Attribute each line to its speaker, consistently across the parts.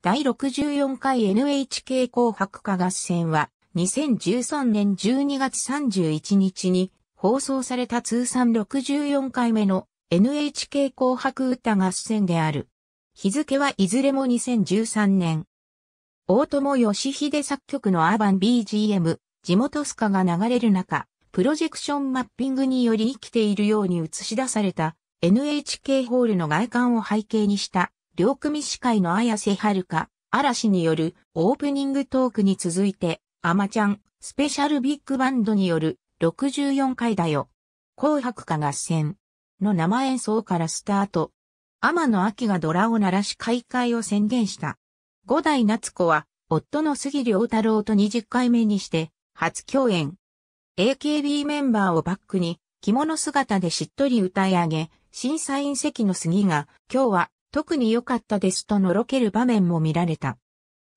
Speaker 1: 第64回 NHK 紅白歌合戦は2013年12月31日に放送された通算64回目の NHK 紅白歌合戦である。日付はいずれも2013年。大友義秀作曲のアーバン BGM、地元スカが流れる中、プロジェクションマッピングにより生きているように映し出された NHK ホールの外観を背景にした両組司会の綾瀬はるか、嵐によるオープニングトークに続いて、アマちゃん、スペシャルビッグバンドによる64回だよ。紅白歌合戦の生演奏からスタート。天野秋がドラを鳴らし開会を宣言した。五代夏子は、夫の杉良太郎と20回目にして、初共演。AKB メンバーをバックに、着物姿でしっとり歌い上げ、審査員席の杉が、今日は特に良かったですとのろける場面も見られた。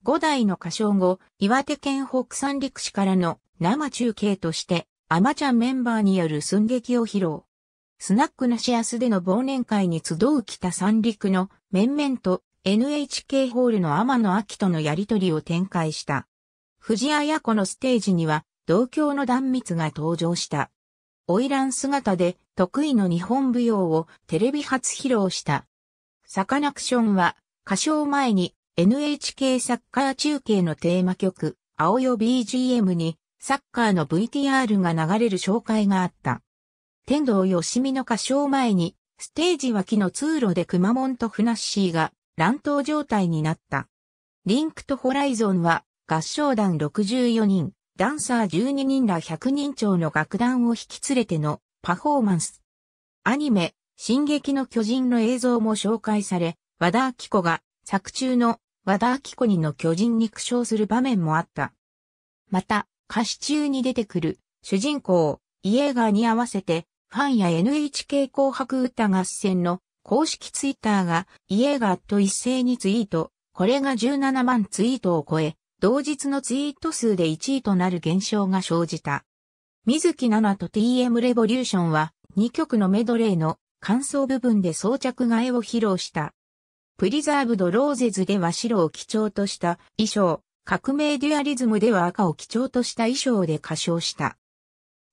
Speaker 1: 五代の歌唱後、岩手県北三陸市からの生中継として、アマちゃんメンバーによる寸劇を披露。スナックなしスでの忘年会に集う北三陸の面々と NHK ホールの天野明とのやりとりを展開した。藤あや子のステージには同郷の断蜜が登場した。ラン姿で得意の日本舞踊をテレビ初披露したサカナクションは、歌唱前に NHK サッカー中継のテーマ曲、青よ BGM にサッカーの VTR が流れる紹介があった。天童よしみの歌唱前に、ステージ脇の通路で熊本とふなっしーが乱闘状態になった。リンクとホライゾンは合唱団64人、ダンサー12人ら100人超の楽団を引き連れてのパフォーマンス。アニメ、進撃の巨人の映像も紹介され、和田明子が作中の和田明子にの巨人に苦笑する場面もあった。また、歌詞中に出てくる主人公、イエーガーに合わせて、ファンや NHK 紅白歌合戦の公式ツイッターがイエーガーと一斉にツイート、これが17万ツイートを超え、同日のツイート数で1位となる現象が生じた。水木奈々と TM レボリューションは2曲のメドレーの感想部分で装着替えを披露した。プリザーブド・ローゼズでは白を基調とした衣装、革命デュアリズムでは赤を基調とした衣装で歌唱した。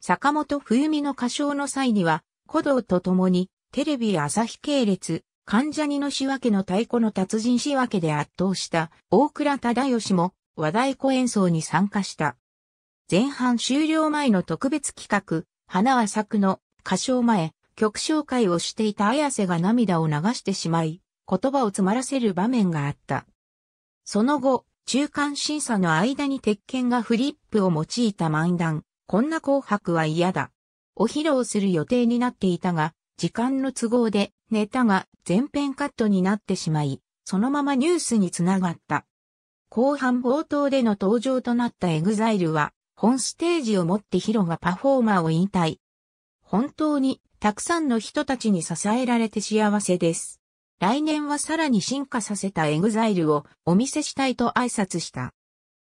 Speaker 1: 坂本冬美の歌唱の際には、鼓動と共に、テレビ朝日系列、関ジャニの仕分けの太鼓の達人仕分けで圧倒した大倉忠義も和太鼓演奏に参加した。前半終了前の特別企画、花は咲くの歌唱前、曲紹介をしていた綾瀬が涙を流してしまい、言葉を詰まらせる場面があった。その後、中間審査の間に鉄拳がフリップを用いた漫談、こんな紅白は嫌だ。お披露する予定になっていたが、時間の都合でネタが全編カットになってしまい、そのままニュースにつながった。後半冒頭での登場となったエグザイルは、本ステージをもってヒロがパフォーマーを引退。本当にたくさんの人たちに支えられて幸せです。来年はさらに進化させたエグザイルをお見せしたいと挨拶した。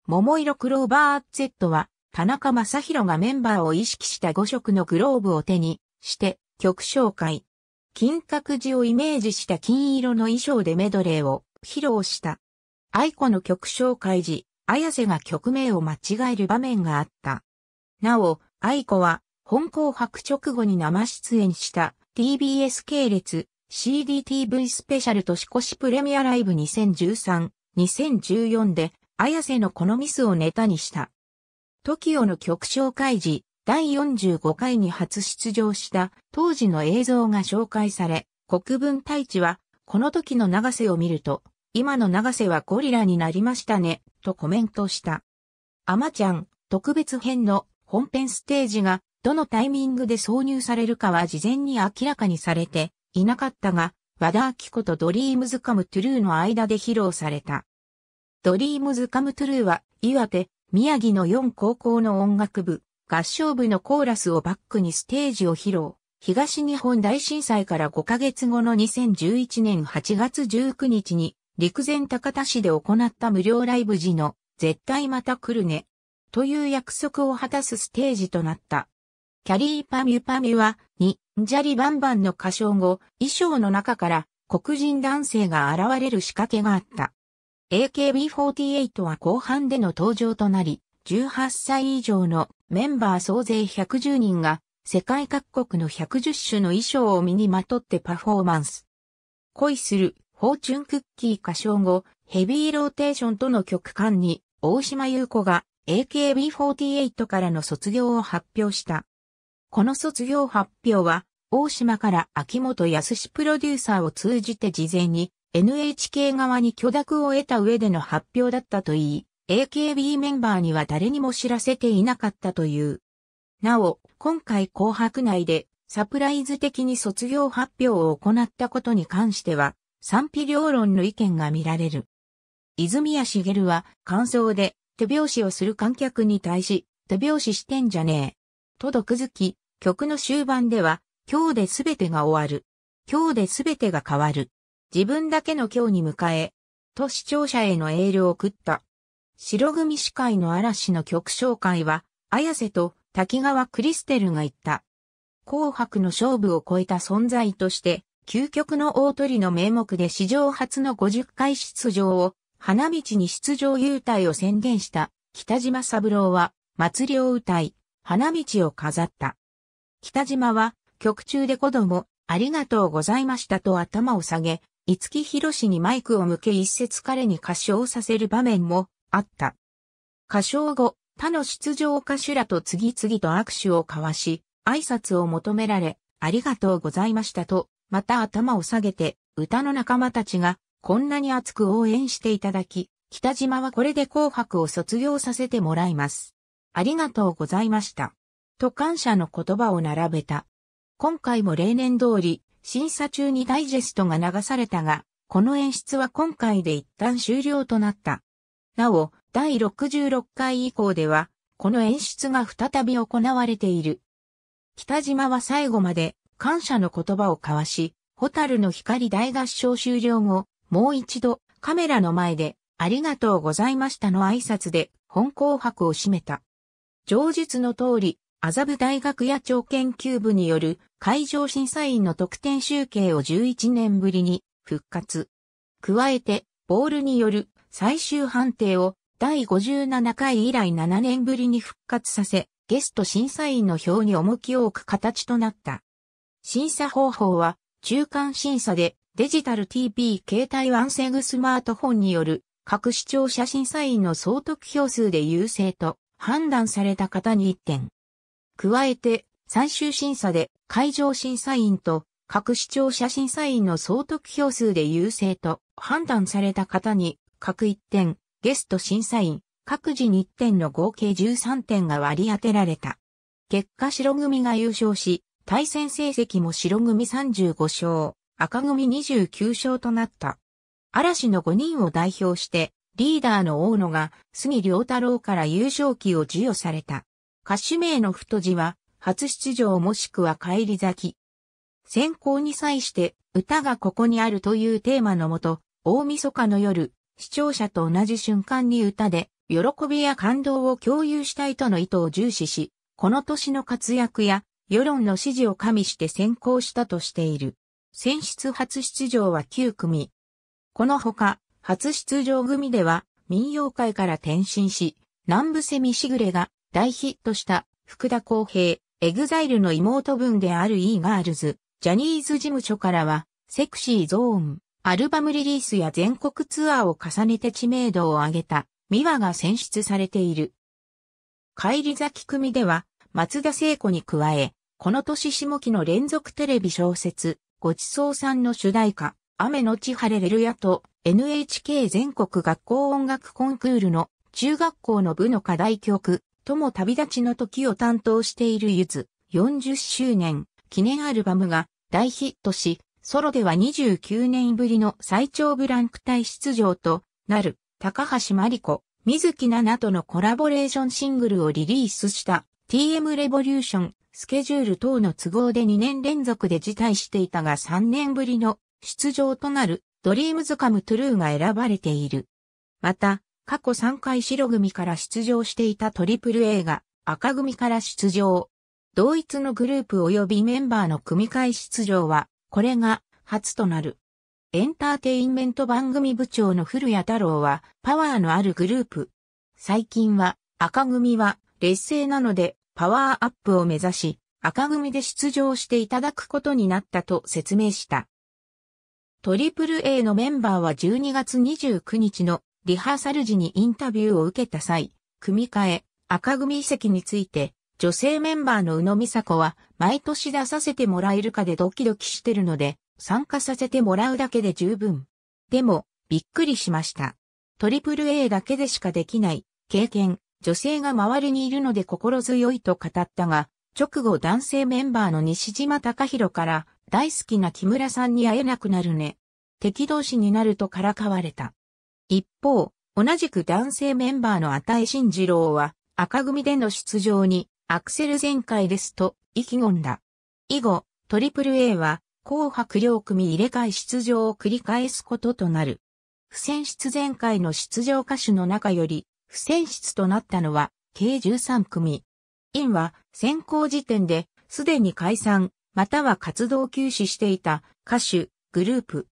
Speaker 1: 桃色クローバー Z は、田中正宏がメンバーを意識した5色のグローブを手にして、曲紹介。金閣寺をイメージした金色の衣装でメドレーを披露した。愛子の曲紹介時、綾瀬が曲名を間違える場面があった。なお、愛子は本紅白直後に生出演した TBS 系列 CDTV スペシャル年越しプレミアライブ2013、2014で、綾瀬のこのミスをネタにした。TOKIO の曲紹介時、第45回に初出場した当時の映像が紹介され、国分太一は、この時の長瀬を見ると、今の長瀬はゴリラになりましたね、とコメントした。あまちゃん、特別編の本編ステージがどのタイミングで挿入されるかは事前に明らかにされていなかったが、和田明子とドリームズカムトゥルーの間で披露された。ドリームズカムトゥルーは、岩手、宮城の4高校の音楽部、合唱部のコーラスをバックにステージを披露。東日本大震災から5ヶ月後の2011年8月19日に陸前高田市で行った無料ライブ時の絶対また来るねという約束を果たすステージとなった。キャリーパミュパミュは、に、んじゃりバンバンの歌唱後、衣装の中から黒人男性が現れる仕掛けがあった。AKB48 は後半での登場となり、18歳以上のメンバー総勢110人が、世界各国の110種の衣装を身にまとってパフォーマンス。恋する、フォーチュンクッキー歌唱後、ヘビーローテーションとの曲間に、大島優子が AKB48 からの卒業を発表した。この卒業発表は、大島から秋元康プロデューサーを通じて事前に NHK 側に許諾を得た上での発表だったといい、AKB メンバーには誰にも知らせていなかったという。なお、今回紅白内でサプライズ的に卒業発表を行ったことに関しては、賛否両論の意見が見られる。泉谷茂は感想で手拍子をする観客に対し、手拍子してんじゃねえ。と毒づき、曲の終盤では、今日で全てが終わる。今日で全てが変わる。自分だけの今日に迎え、と視聴者へのエールを送った。白組司会の嵐の曲紹介は、綾瀬と滝川クリステルが言った。紅白の勝負を超えた存在として、究極の大鳥の名目で史上初の50回出場を、花道に出場優待を宣言した北島三郎は、祭りを歌い、花道を飾った。北島は、曲中で子供、ありがとうございましたと頭を下げ、五木ひろしにマイクを向け一節彼に歌唱させる場面もあった。歌唱後、他の出場歌手らと次々と握手を交わし、挨拶を求められ、ありがとうございましたと、また頭を下げて、歌の仲間たちが、こんなに熱く応援していただき、北島はこれで紅白を卒業させてもらいます。ありがとうございました。と感謝の言葉を並べた。今回も例年通り、審査中にダイジェストが流されたが、この演出は今回で一旦終了となった。なお、第66回以降では、この演出が再び行われている。北島は最後まで感謝の言葉を交わし、ホタルの光大合唱終了後、もう一度カメラの前でありがとうございましたの挨拶で本紅白を締めた。上述の通り、麻布大学野鳥研究部による会場審査員の得点集計を11年ぶりに復活。加えて、ボールによる最終判定を第57回以来7年ぶりに復活させ、ゲスト審査員の表に重きを置く形となった。審査方法は、中間審査でデジタル TP 携帯ワンセグスマートフォンによる各視聴者審査員の総得票数で優勢と判断された方に1点、加えて、最終審査で会場審査員と各視聴者審査員の総得票数で優勢と判断された方に、各1点、ゲスト審査員、各自2点の合計13点が割り当てられた。結果白組が優勝し、対戦成績も白組35勝、赤組29勝となった。嵐の5人を代表して、リーダーの大野が杉良太郎から優勝旗を授与された。歌手名の太字は、初出場もしくは帰り咲き。選考に際して、歌がここにあるというテーマのもと、大晦日の夜、視聴者と同じ瞬間に歌で、喜びや感動を共有したいとの意図を重視し、この年の活躍や、世論の支持を加味して選考したとしている。選出初出場は9組。このほか、初出場組では、民謡界から転身し、南部セミしぐれが大ヒットした福田公平、エグザイルの妹分である e ガールズ、ジャニーズ事務所からは、セクシーゾーン、アルバムリリースや全国ツアーを重ねて知名度を上げた、ミワが選出されている。帰り咲き組では、松田聖子に加え、この年下期の連続テレビ小説、ごちそうさんの主題歌、雨のち晴れれるやと、NHK 全国学校音楽コンクールの中学校の部の課題曲、とも旅立ちの時を担当しているゆず40周年記念アルバムが大ヒットし、ソロでは29年ぶりの最長ブランク帯出場となる高橋真理子、水木奈々とのコラボレーションシングルをリリースした TM レボリューションスケジュール等の都合で2年連続で辞退していたが3年ぶりの出場となるドリームズカムトゥルーが選ばれている。また、過去3回白組から出場していたトリプル A が赤組から出場。同一のグループ及びメンバーの組会出場は、これが初となる。エンターテインメント番組部長の古谷太郎は、パワーのあるグループ。最近は、赤組は劣勢なので、パワーアップを目指し、赤組で出場していただくことになったと説明した。トリプル a のメンバーは12月29日のリハーサル時にインタビューを受けた際、組み替え、赤組遺跡について、女性メンバーの宇野美佐子は、毎年出させてもらえるかでドキドキしてるので、参加させてもらうだけで十分。でも、びっくりしました。トリプル a だけでしかできない、経験、女性が周りにいるので心強いと語ったが、直後男性メンバーの西島隆弘から、大好きな木村さんに会えなくなるね。敵同士になるとからかわれた。一方、同じく男性メンバーの与井慎次郎は、赤組での出場に、アクセル全開ですと、意気込んだ。以後、トリプル a は、紅白両組入れ替え出場を繰り返すこととなる。不選出前回の出場歌手の中より、不選出となったのは、計13組。インは、先行時点で、すでに解散、または活動休止していた、歌手、グループ。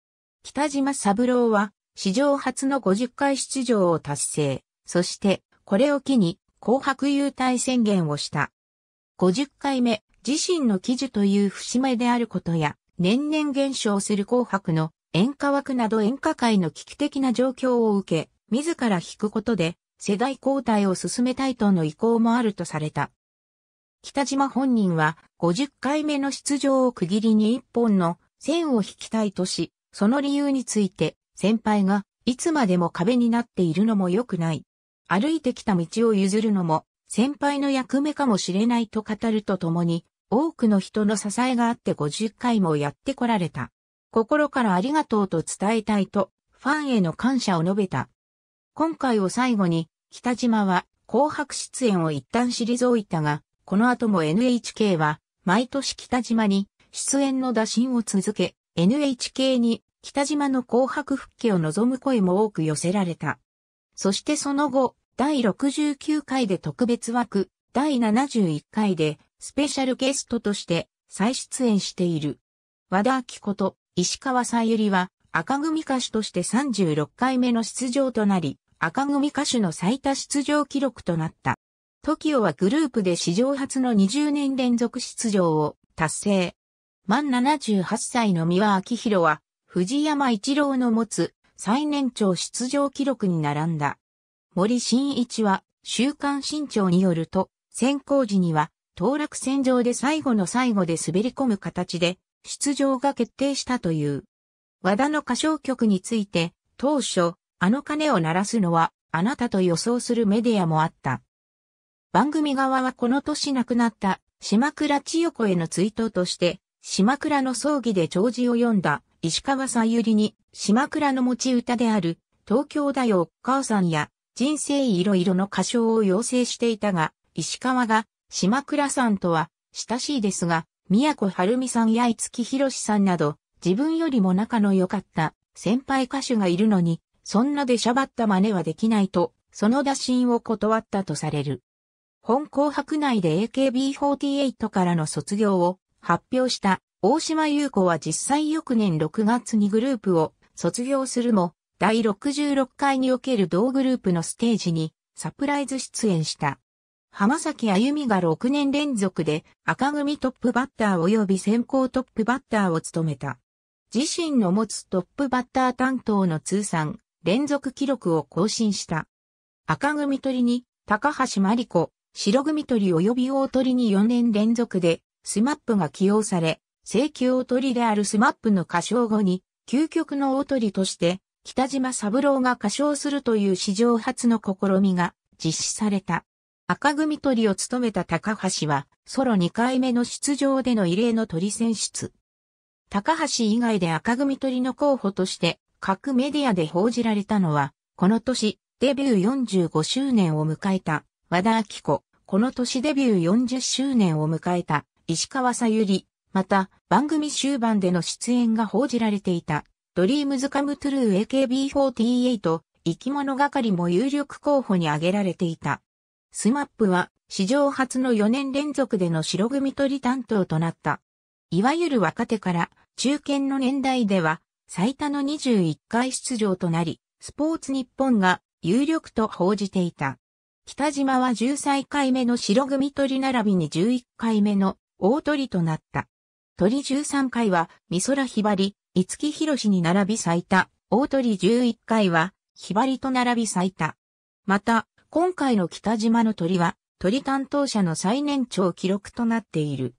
Speaker 1: 北島三郎は、史上初の50回出場を達成。そして、これを機に、紅白優待宣言をした。50回目、自身の記事という節目であることや、年々減少する紅白の演歌枠など演歌界の危機的な状況を受け、自ら弾くことで、世代交代を進めたいとの意向もあるとされた。北島本人は、50回目の出場を区切りに一本の線を引きたいとし、その理由について、先輩が、いつまでも壁になっているのも良くない。歩いてきた道を譲るのも、先輩の役目かもしれないと語るとともに、多くの人の支えがあって50回もやってこられた。心からありがとうと伝えたいと、ファンへの感謝を述べた。今回を最後に、北島は紅白出演を一旦退いたが、この後も NHK は、毎年北島に出演の打診を続け、NHK に北島の紅白復帰を望む声も多く寄せられた。そしてその後、第69回で特別枠、第71回でスペシャルゲストとして再出演している。和田明子と石川さゆりは赤組歌手として36回目の出場となり、赤組歌手の最多出場記録となった。TOKIO はグループで史上初の20年連続出場を達成。満78歳の三輪明宏は藤山一郎の持つ最年長出場記録に並んだ。森新一は、週刊新潮によると、選考時には、当落戦場で最後の最後で滑り込む形で、出場が決定したという。和田の歌唱曲について、当初、あの鐘を鳴らすのは、あなたと予想するメディアもあった。番組側はこの年亡くなった、島倉千代子への追悼として、島倉の葬儀で弔辞を読んだ石川さゆりに、島倉の持ち歌である、東京だよ、母さんや、人生いろいろの歌唱を要請していたが、石川が、島倉さんとは、親しいですが、宮古晴美さんや五木ひろしさんなど、自分よりも仲の良かった先輩歌手がいるのに、そんなでしゃばった真似はできないと、その打診を断ったとされる。本紅白内で AKB48 からの卒業を発表した大島優子は実際翌年6月にグループを卒業するも、第66回における同グループのステージにサプライズ出演した。浜崎あゆみが6年連続で赤組トップバッター及び先行トップバッターを務めた。自身の持つトップバッター担当の通算連続記録を更新した。赤組取りに高橋真理子、白組取り及び大鳥に4年連続でスマップが起用され、正規大りであるスマップの歌唱後に、究極の大りとして、北島三郎が歌唱するという史上初の試みが実施された。赤組鳥を務めた高橋は、ソロ2回目の出場での異例の鳥選出。高橋以外で赤組鳥の候補として、各メディアで報じられたのは、この年、デビュー45周年を迎えた、和田明子、この年デビュー40周年を迎えた、石川さゆり、また、番組終盤での出演が報じられていた、ドリームズカムトゥルー AKB48、生き物係も有力候補に挙げられていた。スマップは、史上初の4年連続での白組取り担当となった。いわゆる若手から中堅の年代では最多の21回出場となり、スポーツ日本が有力と報じていた。北島は13回目の白組取り並びに11回目の大取りとなった。鳥13回は、美空ひばり、五木ひろしに並び咲いた。大鳥11回は、ひばりと並び咲いた。また、今回の北島の鳥は、鳥担当者の最年長記録となっている。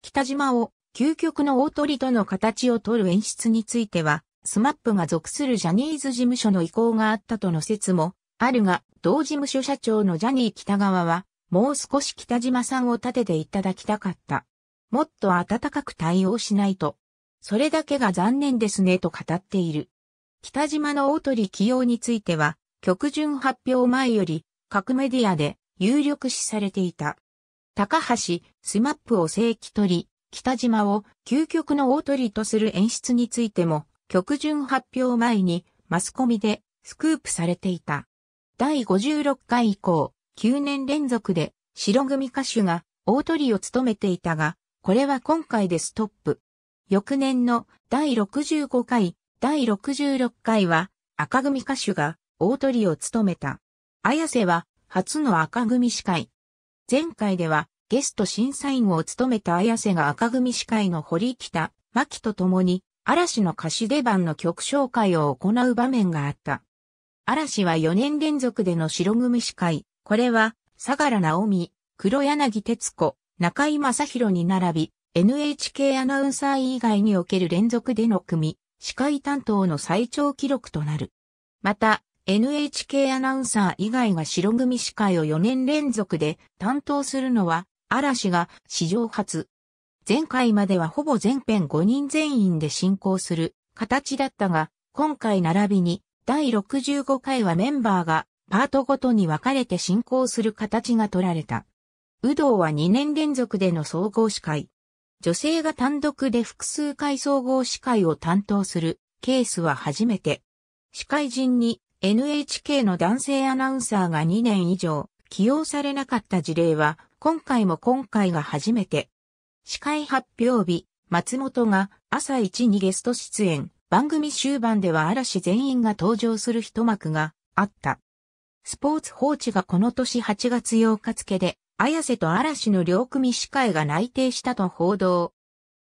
Speaker 1: 北島を、究極の大鳥との形を取る演出については、スマップが属するジャニーズ事務所の意向があったとの説も、あるが、同事務所社長のジャニー北川は、もう少し北島さんを立てていただきたかった。もっと温かく対応しないと。それだけが残念ですねと語っている。北島の大鳥起用については、曲順発表前より各メディアで有力視されていた。高橋、スマップを正規取り、北島を究極の大鳥とする演出についても、曲順発表前にマスコミでスクープされていた。第56回以降、9年連続で白組歌手が大鳥を務めていたが、これは今回でストップ。翌年の第65回、第66回は赤組歌手が大鳥を務めた。綾瀬は初の赤組司会。前回ではゲスト審査員を務めた綾瀬が赤組司会の堀北、牧と共に嵐の歌手出番の曲紹介を行う場面があった。嵐は4年連続での白組司会。これは、相良直美、黒柳哲子、中井正宏に並び、NHK アナウンサー以外における連続での組、司会担当の最長記録となる。また、NHK アナウンサー以外が白組司会を4年連続で担当するのは、嵐が史上初。前回まではほぼ全編5人全員で進行する形だったが、今回並びに第65回はメンバーがパートごとに分かれて進行する形が取られた。武道は2年連続での総合司会。女性が単独で複数回総合司会を担当するケースは初めて。司会人に NHK の男性アナウンサーが2年以上起用されなかった事例は今回も今回が初めて。司会発表日、松本が朝1にゲスト出演、番組終盤では嵐全員が登場する一幕があった。スポーツ報知がこの年8月8日付で綾瀬と嵐の両組司会が内定したと報道。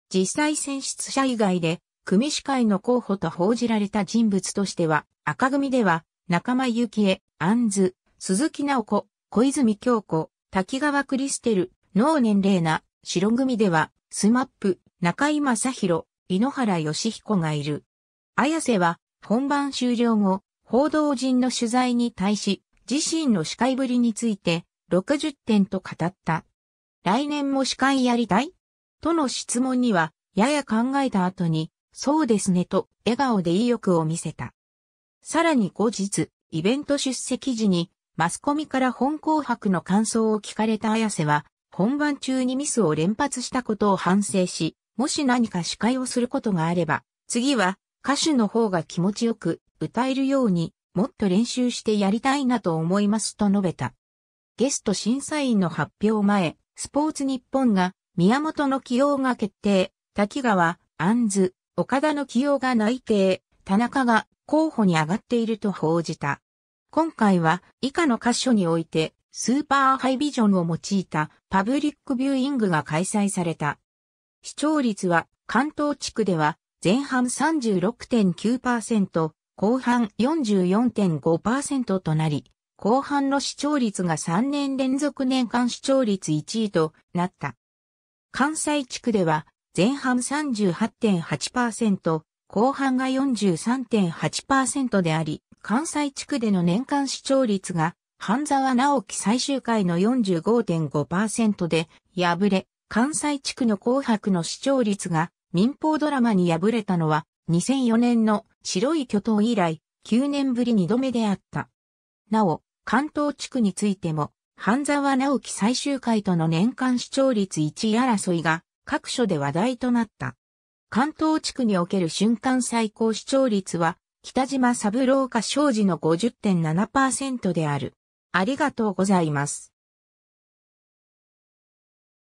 Speaker 1: 実際選出者以外で、組司会の候補と報じられた人物としては、赤組では、仲間由紀恵、杏津、鈴木直子、小泉京子、滝川クリステル、能年玲奈、白組では、スマップ、中井正宏、井ノ原義彦がいる。綾瀬は、本番終了後、報道陣の取材に対し、自身の司会ぶりについて、60点と語った。来年も司会やりたいとの質問には、やや考えた後に、そうですねと笑顔で意欲を見せた。さらに後日、イベント出席時に、マスコミから本紅白の感想を聞かれた綾瀬は、本番中にミスを連発したことを反省し、もし何か司会をすることがあれば、次は歌手の方が気持ちよく歌えるようにもっと練習してやりたいなと思いますと述べた。ゲスト審査員の発表前、スポーツ日本が宮本の起用が決定、滝川、安ズ、岡田の起用が内定、田中が候補に上がっていると報じた。今回は以下の箇所においてスーパーハイビジョンを用いたパブリックビューイングが開催された。視聴率は関東地区では前半36.9%、後半44.5%となり、後半の視聴率が3年連続年間視聴率1位となった。関西地区では前半38.8%、後半が43.8%であり、関西地区での年間視聴率が半沢直樹最終回の45.5%で敗れ、関西地区の紅白の視聴率が民放ドラマに敗れたのは2004年の白い巨頭以来9年ぶり2度目であった。なお、関東地区についても、半沢直樹最終回との年間視聴率1位争いが各所で話題となった。関東地区における瞬間最高視聴率は、北島三郎か庄司の50.7%である。ありがとうございます。